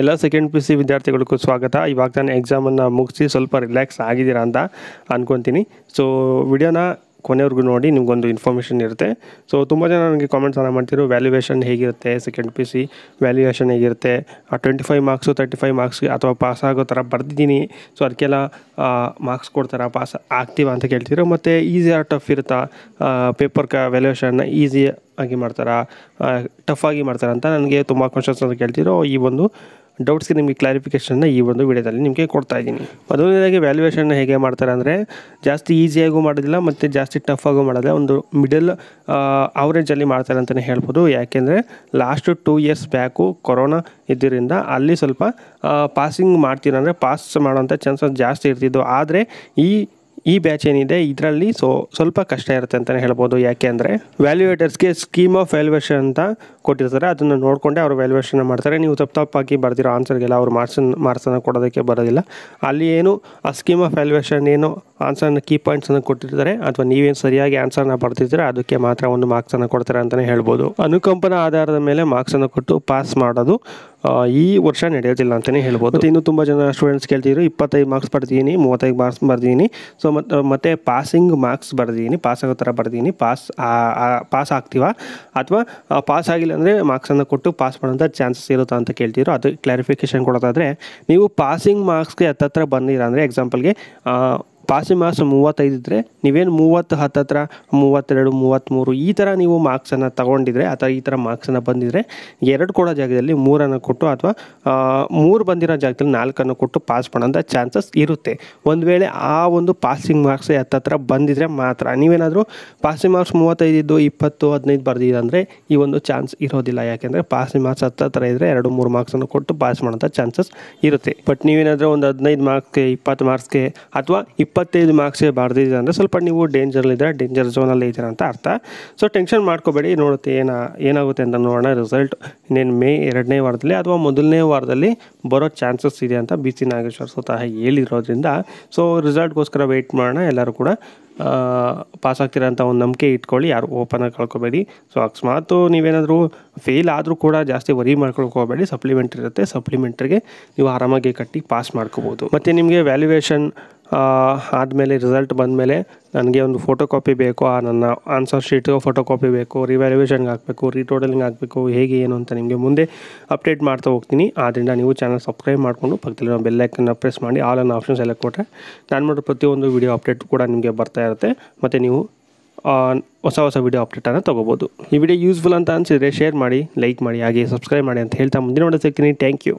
ಎಲ್ಲ second P C ವಿದ್ಯಾರ್ಥಿಗಳಿಗೂ ಸ್ವಾಗತ ಇವಾಗ ನಾನು ಎಕ್ಸಾಮನ್ನು ಮುಗಿಸಿ ಸ್ವಲ್ಪ ರಿಲ್ಯಾಕ್ಸ್ ಆಗಿದ್ದೀರಾ ಅಂತ ಅಂದ್ಕೊತೀನಿ ಸೊ ವಿಡಿಯೋನ ಕೊನೆವರೆಗೂ ನೋಡಿ ನಿಮಗೊಂದು ಇನ್ಫಾರ್ಮೇಷನ್ ಇರುತ್ತೆ ಸೊ ತುಂಬ ಜನ ನನಗೆ ಕಾಮೆಂಟ್ಸನ್ನು ಮಾಡ್ತೀರೋ ವ್ಯಾಲ್ಯೂಯೇಷನ್ ಹೇಗಿರುತ್ತೆ ಸೆಕೆಂಡ್ ಪಿ ಸಿ ವ್ಯಾಲ್ಯೂಯೇಷನ್ ಹೇಗಿರುತ್ತೆ twenty five marks thirty five marks ಅಥವಾ ಪಾಸ್ ಆಗೋ ಥರ ಬರ್ದಿದ್ದೀನಿ ಸೊ ಅದಕ್ಕೆಲ್ಲ ಮಾರ್ಕ್ಸ್ ಕೊಡ್ತಾರಾ ಪಾಸ್ ಆಗ್ತೀವ ಅಂತ ಕೇಳ್ತಿದ್ರು ಮತ್ತು ಈಸಿ ಟಫ್ ಇರುತ್ತಾ ಪೇಪರ್ ಕ ವ್ಯಾಲ್ಯೂಯೇಷನ್ನ ಈಸಿ ಆಗಿ ಮಾಡ್ತಾರಾ ಟಫಾಗಿ ಮಾಡ್ತಾರ ಅಂತ ನನಗೆ ತುಂಬ ಕ್ವಶನ್ಸ್ ಅಂತ ಕೇಳ್ತಿರೋ ಈ ಒಂದು ಡೌಟ್ಸ್ಗೆ ನಿಮಗೆ ಕ್ಲಾರಿಫಿಕೇಷನ್ನ ಈ ಒಂದು ವಿಡಿಯೋದಲ್ಲಿ ನಿಮಗೆ ಕೊಡ್ತಾ ಇದ್ದೀನಿ ಮೊದಲನೇದಾಗಿ ವ್ಯಾಲ್ಯೂಯೇಷನ್ ಹೇಗೆ ಮಾಡ್ತಾರೆ ಅಂದರೆ ಜಾಸ್ತಿ ಈಸಿಯಾಗೂ ಮಾಡೋದಿಲ್ಲ ಮತ್ತು ಜಾಸ್ತಿ ಟಫ್ ಮಾಡೋದಿಲ್ಲ ಒಂದು ಮಿಡಲ್ ಅವರೇಜಲ್ಲಿ ಮಾಡ್ತಾರೆ ಅಂತಲೇ ಹೇಳ್ಬೋದು ಯಾಕೆಂದರೆ last two years back corona ಇದ್ದರಿಂದ ಅಲ್ಲಿ ಸ್ವಲ್ಪ ಪಾಸಿಂಗ್ ಮಾಡ್ತೀರಂದರೆ ಪಾಸ್ ಮಾಡೋವಂಥ ಚಾನ್ಸಸ್ ಜಾಸ್ತಿ ಇರ್ತಿದ್ದು ಆದರೆ ಈ ಈ ಬ್ಯಾಚ್ ಏನಿದೆ ಇದರಲ್ಲಿ ಸೊ ಸ್ವಲ್ಪ ಕಷ್ಟ ಇರುತ್ತೆ ಅಂತಲೇ ಹೇಳ್ಬೋದು ಯಾಕೆ ಅಂದರೆ ವ್ಯಾಲ್ಯೂಯೇಟರ್ಸ್ಗೆ ಸ್ಕೀಮ್ ಆಫ್ ವ್ಯಾಲ್ಯೂಯೇಷನ್ ಅಂತ ಕೊಟ್ಟಿರ್ತಾರೆ ಅದನ್ನು ನೋಡಿಕೊಂಡೆ ಅವರು ವ್ಯಾಲ್ಯೂಯೇಷನ್ ಮಾಡ್ತಾರೆ ನೀವು ತಪ್ಪು ತಪ್ಪಾಗಿ ಬರ್ದಿರೋ ಆನ್ಸರ್ಗೆಲ್ಲ ಅವ್ರು ಮಾರ್ಕ್ಸನ್ನು ಮಾರ್ಕ್ಸನ್ನು ಕೊಡೋದಕ್ಕೆ ಬರೋದಿಲ್ಲ ಅಲ್ಲಿ ಏನು ಆ ಸ್ಕೀಮ್ ಆಫ್ ವ್ಯಾಲ್ಯೂಯೇಷನ್ ಏನು ಆನ್ಸರ್ನ ಕೀ ಪಾಯಿಂಟ್ಸನ್ನು ಕೊಟ್ಟಿರ್ತಾರೆ ಅಥವಾ ನೀವೇನು ಸರಿಯಾಗಿ ಆನ್ಸರ್ನ ಬರ್ತಿದ್ರೆ ಅದಕ್ಕೆ ಮಾತ್ರ ಒಂದು ಮಾರ್ಕ್ಸನ್ನು ಕೊಡ್ತಾರೆ ಅಂತಲೇ ಹೇಳ್ಬೋದು ಅನುಕಂಪನ ಆಧಾರದ ಮೇಲೆ ಮಾರ್ಕ್ಸನ್ನು ಕೊಟ್ಟು ಪಾಸ್ ಮಾಡೋದು ಈ ವರ್ಷ ನಡೆಯೋದಿಲ್ಲ ಅಂತಲೇ ಹೇಳ್ಬೋದು ಮತ್ತು ಇನ್ನೂ ತುಂಬ ಜನ ಸ್ಟೂಡೆಂಟ್ಸ್ ಕೇಳ್ತಿದ್ರು ಇಪ್ಪತ್ತೈದು ಮಾರ್ಕ್ಸ್ ಬರ್ತೀನಿ ಮೂವತ್ತೈದು ಮಾರ್ಕ್ಸ್ ಬರ್ದಿದ್ದೀನಿ ಸೊ ಮತ್ತು ಮತ್ತು ಪಾಸಿಂಗ್ ಮಾರ್ಕ್ಸ್ ಬರ್ದಿದ್ದೀನಿ ಪಾಸ್ ಆಗೋ ಥರ ಬರ್ದಿದ್ದೀನಿ ಪಾಸ್ ಪಾಸ್ ಆಗ್ತೀವ ಅಥವಾ ಪಾಸ್ ಆಗಿಲ್ಲ ಅಂದರೆ ಮಾರ್ಕ್ಸನ್ನು ಕೊಟ್ಟು ಪಾಸ್ ಮಾಡೋಂಥ ಚಾನ್ಸಸ್ ಇರುತ್ತಾ ಅಂತ ಕೇಳ್ತಿದ್ರು ಅದು ಕ್ಲಾರಿಫಿಕೇಷನ್ ಕೊಡೋದಾದರೆ ನೀವು ಪಾಸಿಂಗ್ ಮಾರ್ಕ್ಸ್ಗೆ ಹತ್ತತ್ರ ಬಂದಿರ ಅಂದರೆ ಎಕ್ಸಾಂಪಲ್ಗೆ ಪಾಸಿ ಮಾರ್ಕ್ಸ್ ಇದ್ದರೆ ನೀವೇನು ಮೂವತ್ತು ಹತ್ತತ್ರ ಮೂವತ್ತೆರಡು ಮೂವತ್ತ್ಮೂರು ಈ ಥರ ನೀವು ಮಾರ್ಕ್ಸನ್ನು ತಗೊಂಡಿದ್ರೆ ಅಥವಾ ಈ ಥರ ಮಾರ್ಕ್ಸನ್ನು ಬಂದಿದ್ದರೆ ಎರಡು ಕೊಡೋ ಜಾಗದಲ್ಲಿ ಮೂರನ್ನು ಕೊಟ್ಟು ಅಥವಾ ಮೂರು ಬಂದಿರೋ ಜಾಗದಲ್ಲಿ ನಾಲ್ಕನ್ನು ಕೊಟ್ಟು ಪಾಸ್ ಮಾಡೋಂಥ ಚಾನ್ಸಸ್ ಇರುತ್ತೆ ಒಂದು ವೇಳೆ ಆ ಒಂದು ಪಾಸಿಂಗ್ ಮಾರ್ಕ್ಸ್ ಹತ್ತತ್ರ ಬಂದಿದ್ದರೆ ಮಾತ್ರ ನೀವೇನಾದರೂ ಪಾಸಿಂಗ್ ಮಾರ್ಕ್ಸ್ ಮೂವತ್ತೈದಿದ್ದು ಇಪ್ಪತ್ತು ಹದಿನೈದು ಬರೆದಿದ್ದಂದರೆ ಈ ಒಂದು ಚಾನ್ಸ್ ಇರೋದಿಲ್ಲ ಯಾಕೆಂದರೆ ಪಾಸಿಂಗ್ ಮಾರ್ಕ್ಸ್ ಹತ್ತತ್ರ ಇದ್ದರೆ ಎರಡು ಮೂರು ಮಾರ್ಕ್ಸನ್ನು ಕೊಟ್ಟು ಪಾಸ್ ಮಾಡೋಂಥ ಚಾನ್ಸಸ್ ಇರುತ್ತೆ ಬಟ್ ನೀವೇನಾದರೂ ಒಂದು ಹದಿನೈದು ಮಾರ್ಕ್ಸ್ಗೆ ಇಪ್ಪತ್ತು ಮಾರ್ಕ್ಸ್ಗೆ ಅಥವಾ ಇಪ್ಪ ಇಪ್ಪತ್ತೈದು ಮಾರ್ಕ್ಸ್ಗೆ ಬಾರ್ದಿದೆ ಅಂದರೆ ಸ್ವಲ್ಪ ನೀವು ಡೇಂಜರ್ಲಿದ್ದೀರಾ ಡೇಂಜರ್ ಝೋನಲ್ಲಿ ಇದ್ದೀರಾ ಅಂತ ಅರ್ಥ ಸೊ ಟೆನ್ಷನ್ ಮಾಡ್ಕೋಬೇಡಿ ನೋಡುತ್ತೆ ಏನ ಏನಾಗುತ್ತೆ ಅಂತ ನೋಡೋಣ ರಿಸಲ್ಟ್ ಇನ್ನೇನು ಮೇ ಎರಡನೇ ವಾರದಲ್ಲಿ ಅಥವಾ ಮೊದಲನೇ ವಾರದಲ್ಲಿ ಬರೋ ಚಾನ್ಸಸ್ ಇದೆ ಅಂತ ಬಿ ಸಿ ನಾಗೇಶ್ವರ್ ಸ್ವತಃ ಹೇಳಿರೋದ್ರಿಂದ ಸೊ ರಿಸಲ್ಟ್ಗೋಸ್ಕರ ವೆಯ್ಟ್ ಮಾಡೋಣ ಎಲ್ಲರೂ ಕೂಡ ಪಾಸ್ ಆಗ್ತೀರಾ ಅಂತ ಒಂದು ನಂಬಿಕೆ ಇಟ್ಕೊಳ್ಳಿ ಯಾರು ಓಪನಾಗಿ ಕಳ್ಕೊಬೇಡಿ ಸೊ ಅಕಸ್ಮಾತು ನೀವೇನಾದರೂ ಫೇಲ್ ಆದರೂ ಕೂಡ ಜಾಸ್ತಿ ವರಿ ಮಾಡ್ಕೊಳ್ಕೋಬೇಡಿ ಸಪ್ಲಿಮೆಂಟ್ ಇರುತ್ತೆ ಸಪ್ಲಿಮೆಂಟ್ರಿಗೆ ನೀವು ಆರಾಮಾಗಿ ಕಟ್ಟಿ ಪಾಸ್ ಮಾಡ್ಕೋಬೋದು ಮತ್ತು ನಿಮಗೆ ವ್ಯಾಲ್ಯುವೇಷನ್ ಆದಮೇಲೆ ರಿಸಲ್ಟ್ ಬಂದಮೇಲೆ ನನಗೆ ಒಂದು ಫೋಟೋ ಕಾಪಿ ಬೇಕು ಆ ನನ್ನ ಆನ್ಸರ್ ಶೀಟ್ ಫೋಟೋ ಕಾಪಿ ಬೇಕು ರಿವ್ಯಾಲ್ಯೂಯೇಷನ್ಗೆ ಹಾಕಬೇಕು ರೀಟೋಟಲಿಂಗ್ ಹಾಕಬೇಕು ಹೇಗೆ ಏನು ಅಂತ ನಿಮಗೆ ಮುಂದೆ ಅಪ್ಡೇಟ್ ಮಾಡ್ತಾ ಹೋಗ್ತೀನಿ ಆದ್ದರಿಂದ ನೀವು ಚಾನಲ್ ಸಬ್ಸ್ಕ್ರೈಬ್ ಮಾಡಿಕೊಂಡು ಪಕ್ಕದಲ್ಲಿರೋ ಬೆಲ್ಲೈಕನ್ನ ಪ್ರೆಸ್ ಮಾಡಿ ಆಲ್ ಅನ್ನ ಆಪ್ಷನ್ ಸೆಲೆಕ್ಟ್ ಕೊಟ್ಟರೆ ನಾನು ಮಾಡೋ ಪ್ರತಿಯೊಂದು ವೀಡಿಯೋ ಅಪ್ಡೇಟ್ ಕೂಡ ನಿಮಗೆ ಬರ್ತಾ ಇರುತ್ತೆ ಮತ್ತು ನೀವು ಹೊಸ ಹೊಸ ವೀಡಿಯೋ ಅಪ್ಡೇಟನ್ನು ತೊಗೋಬೋದು ಈ ವಿಡಿಯೋ ಯೂಸ್ಫುಲ್ ಅಂತ ಅನಿಸಿದರೆ ಶೇರ್ ಮಾಡಿ ಲೈಕ್ ಮಾಡಿ ಹಾಗೆ ಸಬ್ಸ್ಕ್ರೈಬ್ ಮಾಡಿ ಅಂತ ಹೇಳ್ತಾ ಮುಂದಿನ ನೋಡೋ ಸಿಗ್ತೀನಿ ಥ್ಯಾಂಕ್ ಯು